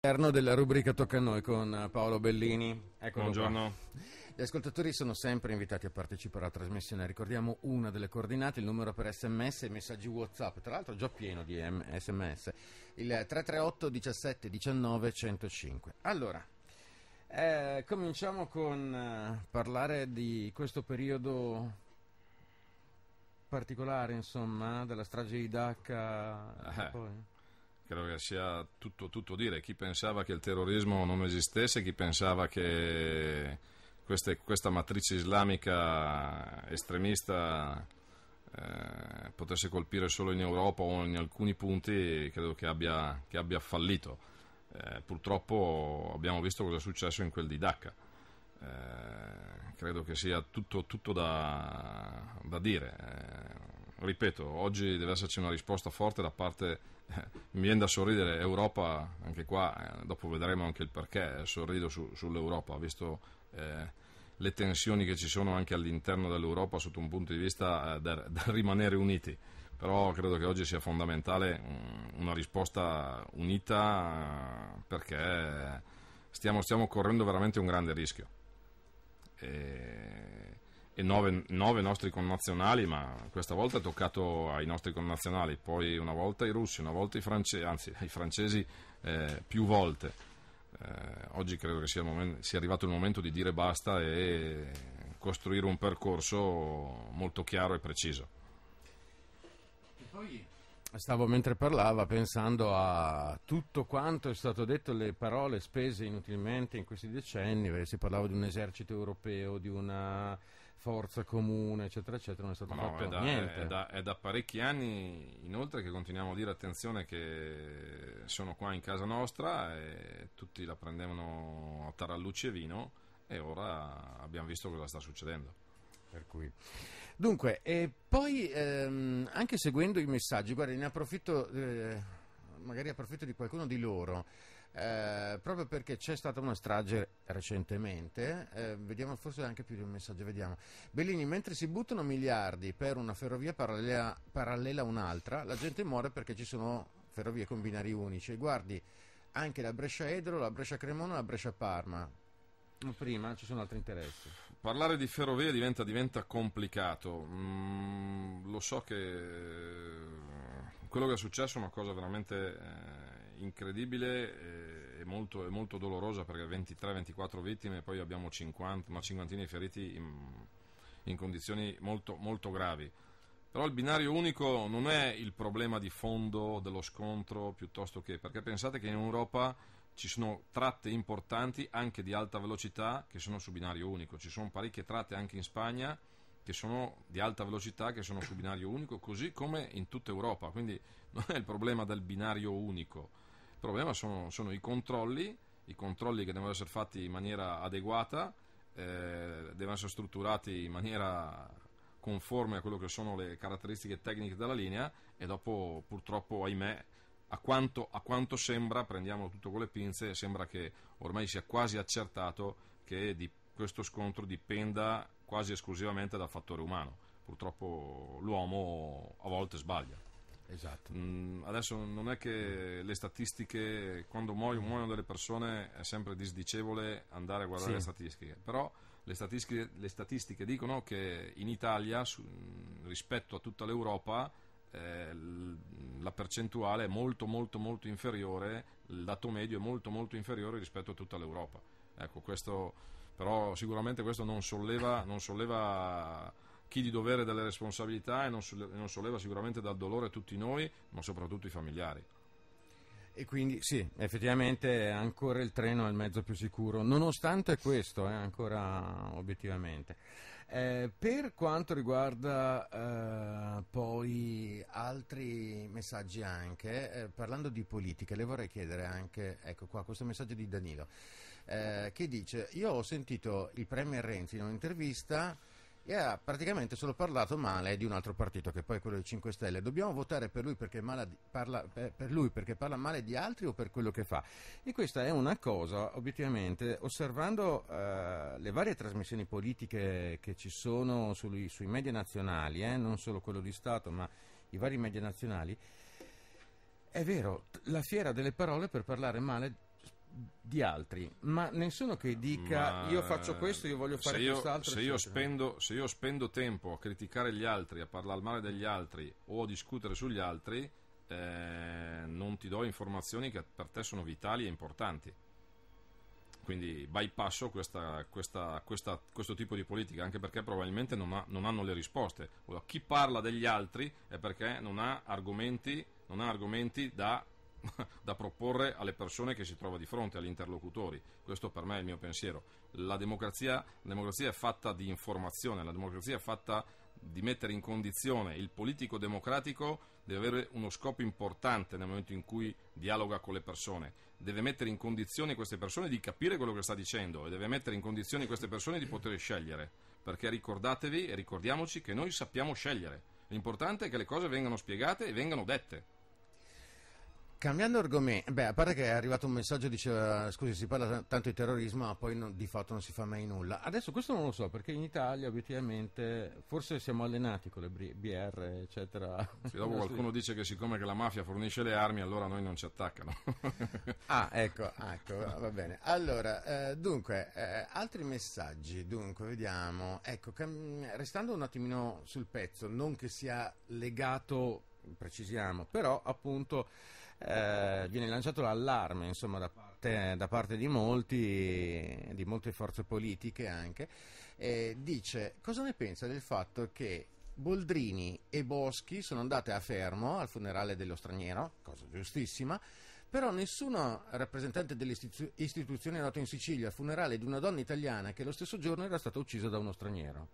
All'interno della rubrica Tocca a noi con eh, Paolo Bellini. Eccolo Buongiorno. Qua. Gli ascoltatori sono sempre invitati a partecipare alla trasmissione. Ricordiamo una delle coordinate, il numero per sms e messaggi WhatsApp, tra l'altro già pieno di sms, il 338 17 19 105. Allora, eh, cominciamo con eh, parlare di questo periodo particolare, insomma, della strage di Dhaka. Ah. Eh credo che sia tutto, tutto dire. Chi pensava che il terrorismo non esistesse, chi pensava che queste, questa matrice islamica estremista eh, potesse colpire solo in Europa o in alcuni punti, credo che abbia, che abbia fallito. Eh, purtroppo abbiamo visto cosa è successo in quel di Dhaka. Eh, credo che sia tutto, tutto da, da dire eh, ripeto, oggi deve esserci una risposta forte da parte, eh, mi viene da sorridere, Europa, anche qua, eh, dopo vedremo anche il perché, sorrido su, sull'Europa, visto eh, le tensioni che ci sono anche all'interno dell'Europa sotto un punto di vista eh, da, da, rimanere uniti, però credo che oggi sia fondamentale mm, una risposta unita perché stiamo, stiamo correndo veramente un grande rischio. E e nove, nove, nostri connazionali, ma questa volta è toccato ai nostri connazionali, poi una volta i russi, una volta i francesi, anzi i francesi eh, più volte. Eh, oggi credo che sia, momento, sia, arrivato il momento di dire basta e costruire un percorso molto chiaro e preciso. E poi stavo mentre parlava pensando a tutto quanto è stato detto, le parole spese inutilmente in questi decenni, si parlava di un esercito europeo, di una forza comune, eccetera, eccetera, non è stato no, fatto è da, niente. È da, è da, parecchi anni, inoltre, che continuiamo a dire attenzione che sono qua in casa nostra e tutti la prendevano a tarallucce e vino e ora abbiamo visto cosa sta succedendo. Dunque, e poi ehm, anche seguendo i messaggi, guarda, ne approfitto, eh, magari approfitto di qualcuno di loro. Eh, proprio perché c'è stata una strage recentemente, eh, vediamo forse anche più di un messaggio, vediamo. Bellini, mentre si buttano miliardi per una ferrovia parallela, parallela a un'altra, la gente muore perché ci sono ferrovie con binari unici. Guardi, anche la Brescia Edro, la Brescia Cremona, la Brescia Parma. Prima ci sono altri interessi. Parlare di ferrovie diventa, diventa complicato. Mm, lo so che eh, quello che è successo è una cosa veramente eh, incredibile. Eh, molto, è molto dolorosa perché 23-24 vittime e poi abbiamo 50, una cinquantina di feriti in, in condizioni molto, molto gravi. Però il binario unico non è il problema di fondo dello scontro piuttosto che perché pensate che in Europa ci sono tratte importanti anche di alta velocità che sono su binario unico, ci sono parecchie tratte anche in Spagna che sono di alta velocità che sono su binario unico, così come in tutta Europa, quindi non è il problema del binario unico il problema sono, sono i controlli, i controlli che devono essere fatti in maniera adeguata, eh, devono essere strutturati in maniera conforme a quello che sono le caratteristiche tecniche della linea e dopo purtroppo, ahimè, a quanto, a quanto sembra, prendiamo tutto con le pinze, sembra che ormai sia quasi accertato che di questo scontro dipenda quasi esclusivamente dal fattore umano. Purtroppo l'uomo a volte sbaglia. Esatto. Mm, adesso non è che le statistiche, quando muoiono, mm. muoiono delle persone, è sempre disdicevole andare a guardare sì. le statistiche, però le statistiche, le statistiche, dicono che in Italia, su, rispetto a tutta l'Europa, eh, la percentuale è molto molto molto inferiore, il dato medio è molto molto inferiore rispetto a tutta l'Europa. Ecco, questo, però sicuramente questo non solleva, non solleva chi di dovere delle responsabilità e non, non solleva sicuramente dal dolore tutti noi, ma soprattutto i familiari. E quindi sì, effettivamente ancora il treno è il mezzo più sicuro, nonostante questo, eh, ancora obiettivamente. Eh, per quanto riguarda eh, poi altri messaggi anche, eh, parlando di politica, le vorrei chiedere anche, ecco qua, questo messaggio di Danilo, eh, che dice, io ho sentito il Premier Renzi in un'intervista e ha praticamente solo parlato male di un altro partito che poi è quello dei 5 Stelle. Dobbiamo votare per lui perché, mala, parla, eh, per lui perché parla male di altri o per quello che fa? E questa è una cosa, obiettivamente, osservando eh, le varie trasmissioni politiche che ci sono sui, sui media nazionali, eh, non solo quello di Stato, ma i vari media nazionali, è vero, la fiera delle parole per parlare male di altri, ma nessuno che dica ma io faccio questo, io voglio fare io, quest'altro. Se io, spendo, se io, spendo, tempo a criticare gli altri, a parlare male degli altri o a discutere sugli altri, eh, non ti do informazioni che per te sono vitali e importanti. Quindi bypasso questa, questa, questa, questo tipo di politica, anche perché probabilmente non, ha, non hanno le risposte. chi parla degli altri è perché non ha argomenti, non ha argomenti da da proporre alle persone che si trova di fronte, agli interlocutori. Questo per me è il mio pensiero. La democrazia, la democrazia è fatta di informazione, la democrazia è fatta di mettere in condizione il politico democratico deve avere uno scopo importante nel momento in cui dialoga con le persone, deve mettere in condizione queste persone di capire quello che sta dicendo e deve mettere in condizione queste persone di poter scegliere, perché ricordatevi e ricordiamoci che noi sappiamo scegliere, l'importante è che le cose vengano spiegate e vengano dette. Cambiando argomento, beh, a parte che è arrivato un messaggio che diceva eh, scusi, si parla tanto di terrorismo, ma poi non, di fatto non si fa mai nulla. Adesso questo non lo so, perché in Italia obiettivamente forse siamo allenati con le BR, eccetera. Sì, dopo qualcuno dice che siccome che la mafia fornisce le armi, allora noi non ci attaccano. ah, ecco, ecco, va bene. Allora, eh, dunque, eh, altri messaggi, dunque, vediamo. Ecco, cam- restando un attimino sul pezzo, non che sia legato, precisiamo, però appunto eh, viene lanciato l'allarme insomma, da, parte, da, parte, di molti, di molte forze politiche anche, eh, dice cosa ne pensa del fatto che Boldrini e Boschi sono andate a Fermo al funerale dello straniero, cosa giustissima, però nessuno rappresentante delle istitu- istituzioni è andato in Sicilia al funerale di una donna italiana che lo stesso giorno era stata uccisa da uno straniero.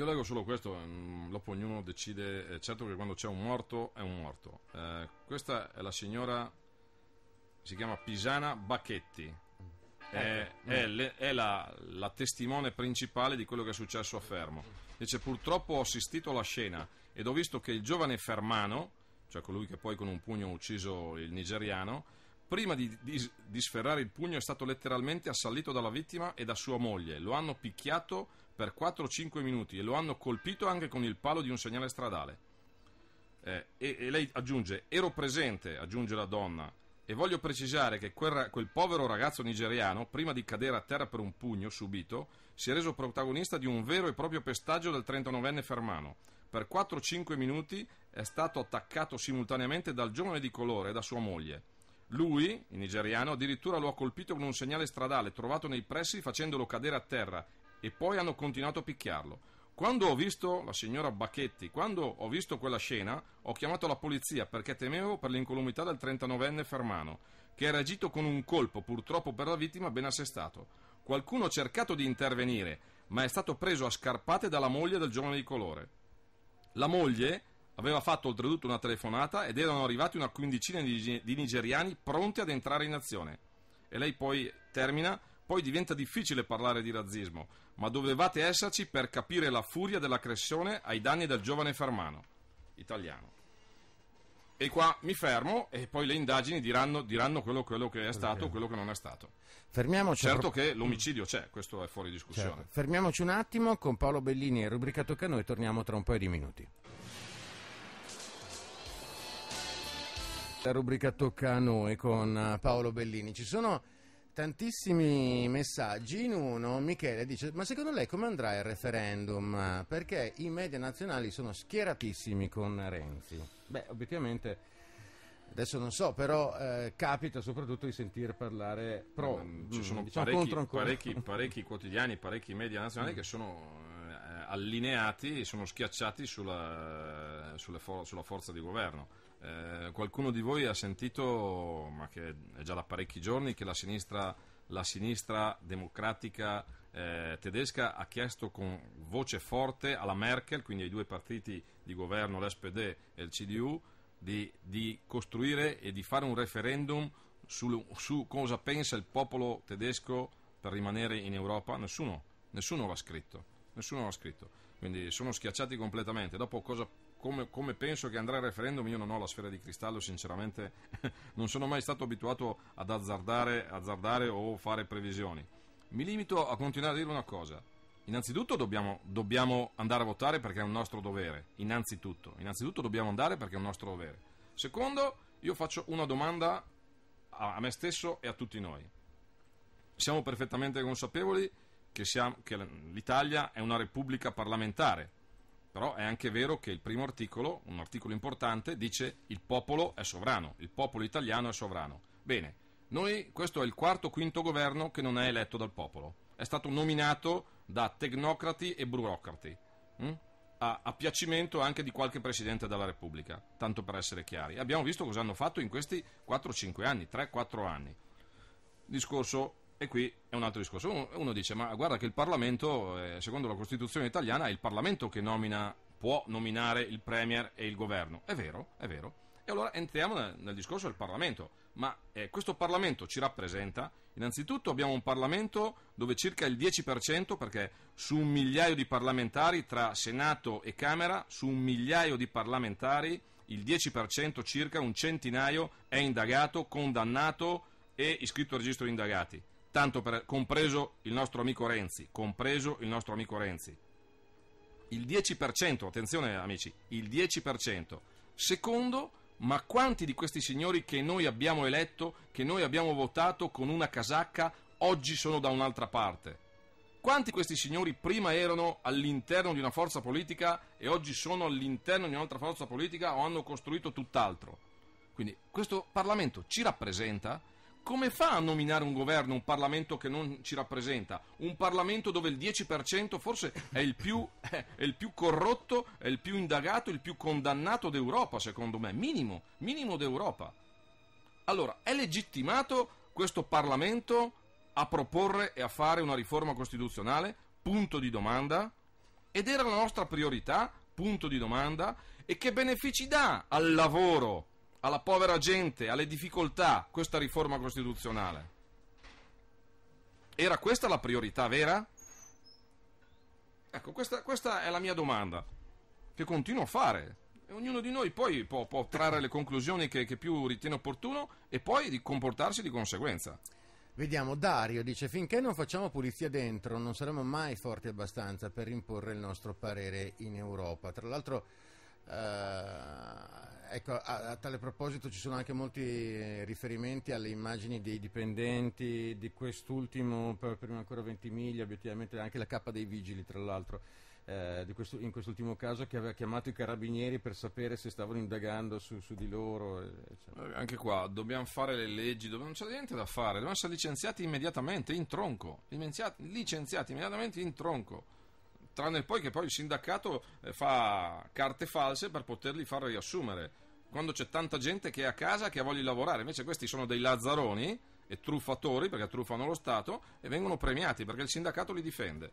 Io leggo solo questo, mm, dopo ognuno decide, certo che quando c'è un morto è un morto. Eh, questa è la signora, si chiama Pisana Bacchetti, è, ecco. è, le, è la, la, testimone principale di quello che è successo a Fermo. Dice purtroppo ho assistito alla scena ed ho visto che il giovane Fermano, cioè colui che poi con un pugno ha ucciso il nigeriano, prima di, di, di sferrare il pugno è stato letteralmente assalito dalla vittima e da sua moglie. Lo hanno picchiato per 4-5 minuti e lo hanno colpito anche con il palo di un segnale stradale. Eh, e, e, lei aggiunge, ero presente, aggiunge la donna, e voglio precisare che quel, quel povero ragazzo nigeriano, prima di cadere a terra per un pugno subito, si è reso protagonista di un vero e proprio pestaggio del 39enne Fermano. Per 4-5 minuti è stato attaccato simultaneamente dal giovane di colore e da sua moglie. Lui, il nigeriano, addirittura lo ha colpito con un segnale stradale trovato nei pressi facendolo cadere a terra e poi hanno continuato a picchiarlo. Quando ho visto la signora Bacchetti, quando ho visto quella scena, ho chiamato la polizia perché temevo per l'incolumità del 39enne Fermano, che era agito con un colpo, purtroppo per la vittima, ben assestato. Qualcuno ha cercato di intervenire, ma è stato preso a scarpate dalla moglie del giovane di colore. La moglie aveva fatto oltretutto una telefonata ed erano arrivati una quindicina di nigeriani pronti ad entrare in azione. E lei poi termina poi diventa difficile parlare di razzismo, ma dovevate esserci per capire la furia dell'aggressione ai danni del giovane Fermano, italiano. E qua mi fermo e poi le indagini diranno, diranno quello, quello, che è stato, e quello che non è stato. Fermiamoci certo pro... che l'omicidio c'è, questo è fuori discussione. Certo. Fermiamoci un attimo con Paolo Bellini e Rubrica Tocca a noi, torniamo tra un paio di minuti. La rubrica tocca a noi con eh, Paolo Bellini. Ci sono Tantissimi messaggi in uno, Michele dice ma secondo lei come andrà il referendum? Perché i media nazionali sono schieratissimi con Renzi. Beh, obiettivamente adesso non so, però eh, capita soprattutto di sentire parlare pro, ci mm, sono diciamo parecchi, parecchi, parecchi, quotidiani, parecchi media nazionali mm. che sono eh, allineati e sono schiacciati sulla, sulla, for- sulla forza di governo eh, qualcuno di voi ha sentito, ma che è già da parecchi giorni, che la sinistra, la sinistra democratica eh, tedesca ha chiesto con voce forte alla Merkel, quindi ai due partiti di governo, l'SPD e il CDU, di, di costruire e di fare un referendum su, su, cosa pensa il popolo tedesco per rimanere in Europa. Nessuno, nessuno l'ha scritto. Nessuno l'ha scritto. Quindi sono schiacciati completamente. Dopo cosa come, come, penso che andrà il referendum, io non ho la sfera di cristallo, sinceramente non sono mai stato abituato ad azzardare, azzardare o fare previsioni. Mi limito a continuare a dire una cosa. Innanzitutto dobbiamo, dobbiamo andare a votare perché è un nostro dovere. Innanzitutto. Innanzitutto dobbiamo andare perché è un nostro dovere. Secondo, io faccio una domanda a, a me stesso e a tutti noi. Siamo perfettamente consapevoli che, siamo, che l'Italia è una repubblica parlamentare però è anche vero che il primo articolo, un articolo importante, dice il popolo è sovrano, il popolo italiano è sovrano. Bene, noi, questo è il quarto o quinto governo che non è eletto dal popolo. È stato nominato da tecnocrati e burocrati, mm? a, a piacimento anche di qualche presidente della Repubblica, tanto per essere chiari. Abbiamo visto cosa hanno fatto in questi 4-5 anni, 3-4 anni. Discorso e qui è un altro discorso. Uno, uno dice, ma guarda che il Parlamento, eh, secondo la Costituzione italiana, è il Parlamento che nomina, può nominare il Premier e il Governo. È vero, è vero. E allora entriamo nel, nel discorso del Parlamento. Ma eh, questo Parlamento ci rappresenta? Innanzitutto abbiamo un Parlamento dove circa il 10%, perché su un migliaio di parlamentari tra Senato e Camera, su un migliaio di parlamentari, il 10% circa, un centinaio, è indagato, condannato e iscritto al registro di indagati tanto per, compreso il nostro amico Renzi, compreso il nostro amico Renzi. Il 10%, attenzione amici, il 10%. Secondo, ma quanti di questi signori che noi abbiamo eletto, che noi abbiamo votato con una casacca, oggi sono da un'altra parte? Quanti di questi signori prima erano all'interno di una forza politica e oggi sono all'interno di un'altra forza politica o hanno costruito tutt'altro? Quindi questo Parlamento ci rappresenta come fa a nominare un governo, un Parlamento che non ci rappresenta? Un Parlamento dove il 10% forse è il, più, è il più, corrotto, è il più indagato, il più condannato d'Europa, secondo me, minimo, minimo d'Europa. Allora, è legittimato questo Parlamento a proporre e a fare una riforma costituzionale? Punto di domanda. Ed era la nostra priorità? Punto di domanda. E che benefici dà al lavoro? alla povera gente, alle difficoltà, questa riforma costituzionale. Era questa la priorità vera? Ecco, questa, questa è la mia domanda, che continuo a fare. ognuno di noi poi può, può trarre le conclusioni che, che più ritiene opportuno e poi di comportarsi di conseguenza. Vediamo, Dario dice finché non facciamo pulizia dentro non saremo mai forti abbastanza per imporre il nostro parere in Europa. Tra l'altro eh, Ecco, a, a, tale proposito ci sono anche molti eh, riferimenti alle immagini dei dipendenti di quest'ultimo, prima ancora Ventimiglia, obiettivamente anche la K dei Vigili tra l'altro, eh, questo, in quest'ultimo caso che aveva chiamato i carabinieri per sapere se stavano indagando su, su di loro. Eh, eccetera. Eh, anche qua dobbiamo fare le leggi, dove non c'è niente da fare, dobbiamo essere licenziati immediatamente in tronco, licenziati, licenziati immediatamente in tronco tranne poi che poi il sindacato eh, fa carte false per poterli far riassumere. Quando c'è tanta gente che è a casa che ha voglia di lavorare, invece questi sono dei lazzaroni e truffatori perché truffano lo Stato e vengono premiati perché il sindacato li difende.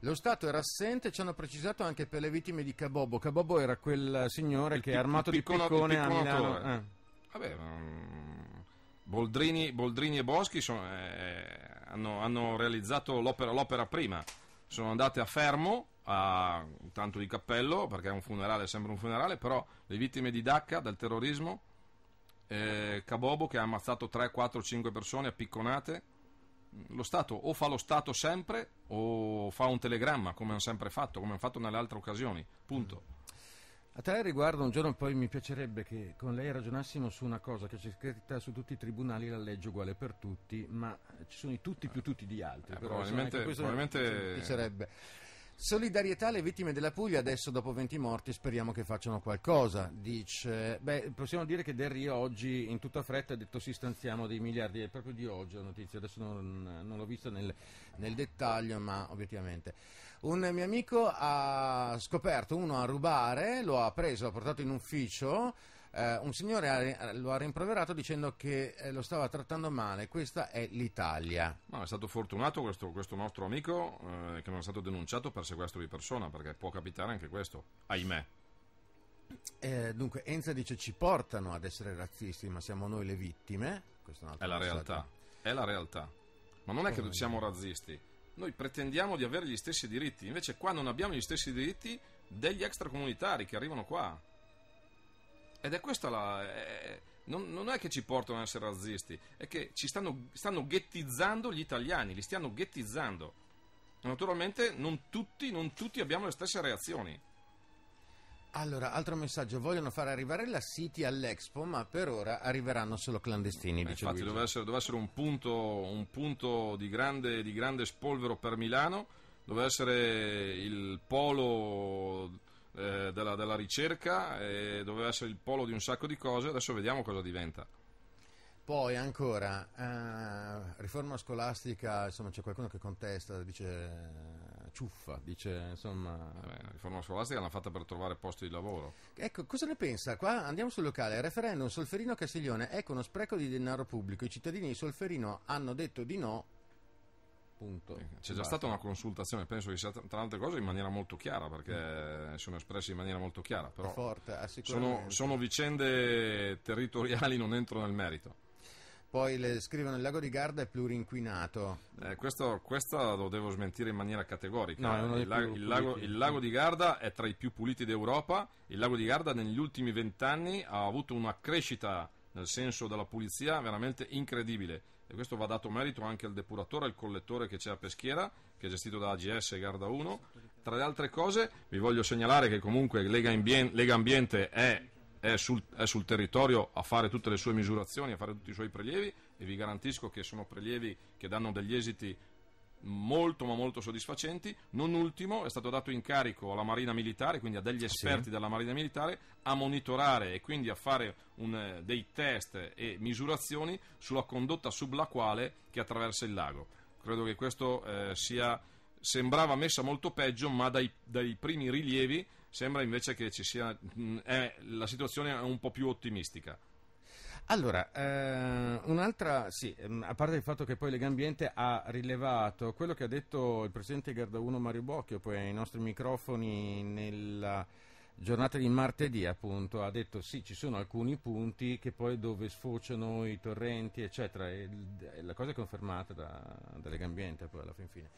Lo Stato era assente, ci hanno precisato anche per le vittime di Cabobo. Cabobo era quel signore il che è armato piccolo, di piccone a Milano. Eh. Vabbè, um, Boldrini, Boldrini, e Boschi sono, eh, hanno, hanno realizzato l'opera, l'opera prima sono andate a Fermo a tanto di cappello perché è un funerale, sembra un funerale, però le vittime di Dacca dal terrorismo, eh, Cabobo che ha ammazzato 3, 4, 5 persone a picconate, lo Stato o fa lo Stato sempre o fa un telegramma come hanno sempre fatto, come hanno fatto nelle altre occasioni, punto. Mm. A tale riguardo un giorno poi mi piacerebbe che con lei ragionassimo su una cosa che c'è scritta su tutti i tribunali, la legge uguale per tutti, ma ci sono i tutti più tutti di altri. Eh, probabilmente, probabilmente... Solidarietà alle vittime della Puglia, adesso dopo 20 morti speriamo che facciano qualcosa, dice. Beh, possiamo dire che Del Rio oggi in tutta fretta ha detto si stanziamo dei miliardi, è proprio di oggi la notizia, adesso non, non l'ho vista nel, nel, dettaglio, ma obiettivamente. Un mio amico ha scoperto uno a rubare, lo ha preso, l'ha portato in ufficio eh, un signore ha, lo ha rimproverato dicendo che eh, lo stava trattando male. Questa è l'Italia. No, è stato fortunato questo, questo nostro amico eh, che non è stato denunciato per sequestro di persona, perché può capitare anche questo, ahimè. Eh, dunque, Enza dice ci portano ad essere razzisti, ma siamo noi le vittime. Questa è, un'altra è la realtà, è la realtà. Ma non è che siamo razzisti. Noi pretendiamo di avere gli stessi diritti, invece qua non abbiamo gli stessi diritti degli extracomunitari che arrivano qua. Ed è questa la... È, non, non, è che ci portano ad essere razzisti, è che ci stanno, stanno ghettizzando gli italiani, li stiano ghettizzando. Naturalmente non tutti, non tutti abbiamo le stesse reazioni. Allora, altro messaggio, vogliono far arrivare la City all'Expo, ma per ora arriveranno solo clandestini. Eh, infatti doveva essere, dove essere, un punto, un punto di, grande, di, grande, spolvero per Milano, doveva essere il polo eh, della, della, ricerca, eh, doveva essere il polo di un sacco di cose, adesso vediamo cosa diventa. Poi ancora, eh, riforma scolastica, insomma c'è qualcuno che contesta, dice ciuffa, dice insomma... Eh beh, riforma scolastica l'hanno fatta per trovare posti di lavoro. Ecco, cosa ne pensa? Qua andiamo sul locale, referendum Solferino-Castiglione, ecco uno spreco di denaro pubblico, i cittadini di Solferino hanno detto di no appunto. Ecco, c'è già stata una consultazione, penso che sia tra altre cose in maniera molto chiara, perché mm. sono espressi in maniera molto chiara, però forte, ah, sono, sono vicende territoriali, non entro nel merito. Poi le scrivono il lago di Garda è plurinquinato. Eh, questo, questo, lo devo smentire in maniera categorica. No, il, la, il, lago, il, lago, di Garda è tra i più puliti d'Europa. Il lago di Garda negli ultimi vent'anni ha avuto una crescita nel senso della pulizia veramente incredibile e questo va dato merito anche al depuratore, al collettore che c'è a Peschiera, che è gestito da AGS e Garda 1. Tra le altre cose vi voglio segnalare che comunque Lega, Ambien- Lega Ambiente è è sul, è sul, territorio a fare tutte le sue misurazioni, a fare tutti i suoi prelievi e vi garantisco che sono prelievi che danno degli esiti molto ma molto soddisfacenti. Non ultimo è stato dato incarico alla Marina Militare, quindi a degli esperti sì. della Marina Militare, a monitorare e quindi a fare un, eh, dei test e misurazioni sulla condotta sublaquale che attraversa il lago. Credo che questo eh, sia sembrava messa molto peggio, ma dai, dai, primi rilievi sembra invece che ci sia, eh, la situazione è un po' più ottimistica. Allora, eh, un'altra, sì, ehm, a parte il fatto che poi Legambiente ha rilevato quello che ha detto il presidente Gardauno Mario Bocchio, poi ai nostri microfoni nella giornata di martedì appunto ha detto sì ci sono alcuni punti che poi dove sfociano i torrenti eccetera e la cosa è confermata da, da Legambiente poi alla fin fine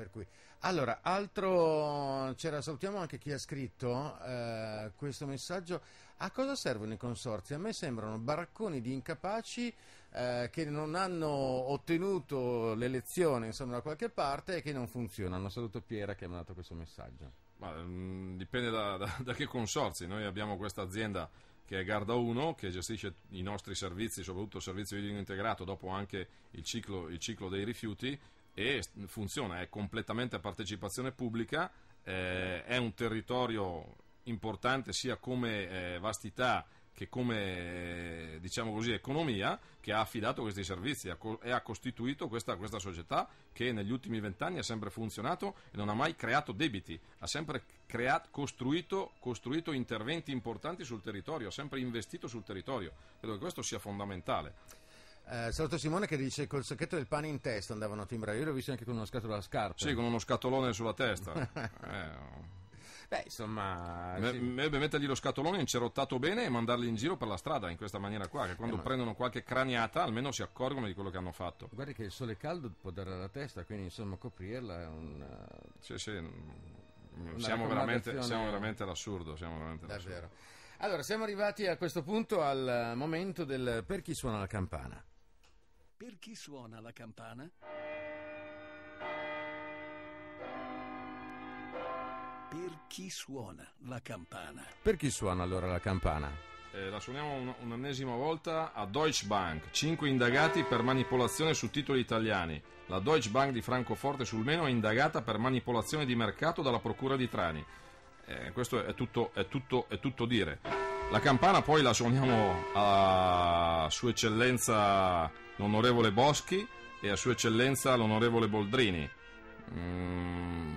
per cui. Allora, altro, c'era, salutiamo anche chi ha scritto eh, questo messaggio. A cosa servono i consorzi? A me sembrano baracconi di incapaci eh, che non hanno ottenuto l'elezione insomma, da qualche parte e che non funzionano. Saluto Piera che ha mandato questo messaggio. Ma, mh, mm, dipende da, da, da, che consorzi. Noi abbiamo questa azienda che è Garda 1, che gestisce i nostri servizi, soprattutto il servizio idrico integrato, dopo anche il ciclo, il ciclo dei rifiuti, e funziona, è completamente a partecipazione pubblica, eh, è un territorio importante sia come eh, vastità che come eh, diciamo così, economia che ha affidato questi servizi e ha costituito questa, questa società che negli ultimi vent'anni ha sempre funzionato e non ha mai creato debiti, ha sempre creato, costruito, costruito interventi importanti sul territorio, ha sempre investito sul territorio. Credo che questo sia fondamentale. Eh, saluto Simone che dice col sacchetto del pane in testa andavano a timbrare. Io l'ho visto anche con uno scatolo alla scarpa. Sì, con uno scatolone sulla testa. eh. Beh, insomma. Me, sì. Deve mettergli lo scatolone incerottato bene e mandarli in giro per la strada in questa maniera qua. Che quando eh, ma... prendono qualche craniata almeno si accorgono di quello che hanno fatto. Guardi che il sole caldo può dare alla testa, quindi insomma coprirla è un. Eh, sì, sì. Siamo veramente, siamo veramente all'assurdo. Siamo veramente all'assurdo. Davvero. Allora, siamo arrivati a questo punto al momento del per chi suona la campana. Per chi suona la campana? Per chi suona la campana? Per chi suona allora la campana? Eh, la suoniamo un, un'ennesima volta a Deutsche Bank. Cinque indagati per manipolazione su titoli italiani. La Deutsche Bank di Francoforte sul Meno è indagata per manipolazione di mercato dalla Procura di Trani. Eh, questo è tutto, è, tutto, è tutto, dire. La campana poi la suoniamo a Sua Eccellenza l'onorevole Boschi e a Sua Eccellenza l'onorevole Boldrini. Mm,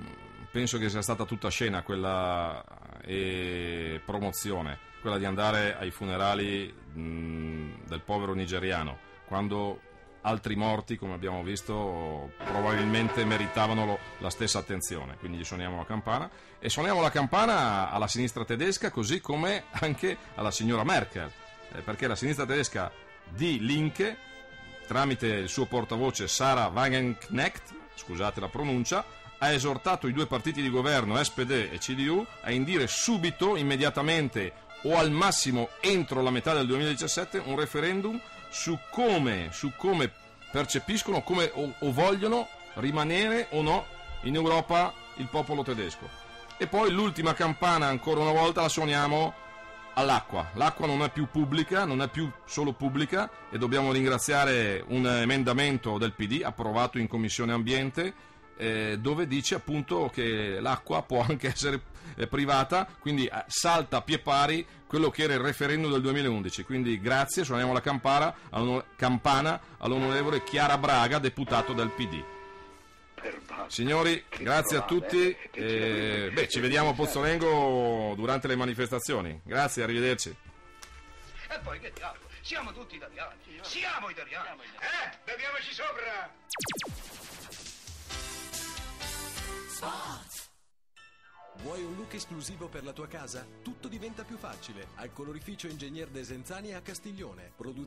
penso che sia stata tutta scena quella eh, e promozione, quella di andare ai funerali mm, del povero nigeriano, quando altri morti, come abbiamo visto, probabilmente meritavano lo, la stessa attenzione. Quindi gli suoniamo la campana e suoniamo la campana alla sinistra tedesca, così come anche alla signora Merkel, eh, perché la sinistra tedesca di Linke tramite il suo portavoce Sara Wagenknecht, scusate la pronuncia, ha esortato i due partiti di governo, SPD e CDU, a indire subito, immediatamente o al massimo entro la metà del 2017 un referendum su come, su come percepiscono come, o, o vogliono rimanere o no in Europa il popolo tedesco. E poi l'ultima campana ancora una volta la suoniamo all'acqua. L'acqua non è più pubblica, non è più solo pubblica e dobbiamo ringraziare un emendamento del PD approvato in Commissione Ambiente eh, dove dice appunto che l'acqua può anche essere eh, privata, quindi eh, salta a pie pari quello che era il referendum del 2011. Quindi grazie, suoniamo la campana all'onorevole Chiara Braga, deputato del PD. Signori, grazie a tutti. E, eh, beh, ci vediamo a Pozzolengo durante le manifestazioni. Grazie, arrivederci. E poi che diavolo, siamo tutti italiani. Siamo italiani. Eh, beviamoci sopra. Vuoi un look esclusivo per la tua casa? Tutto diventa più facile al Colorificio Ingegner De Senzani a Castiglione. Produzione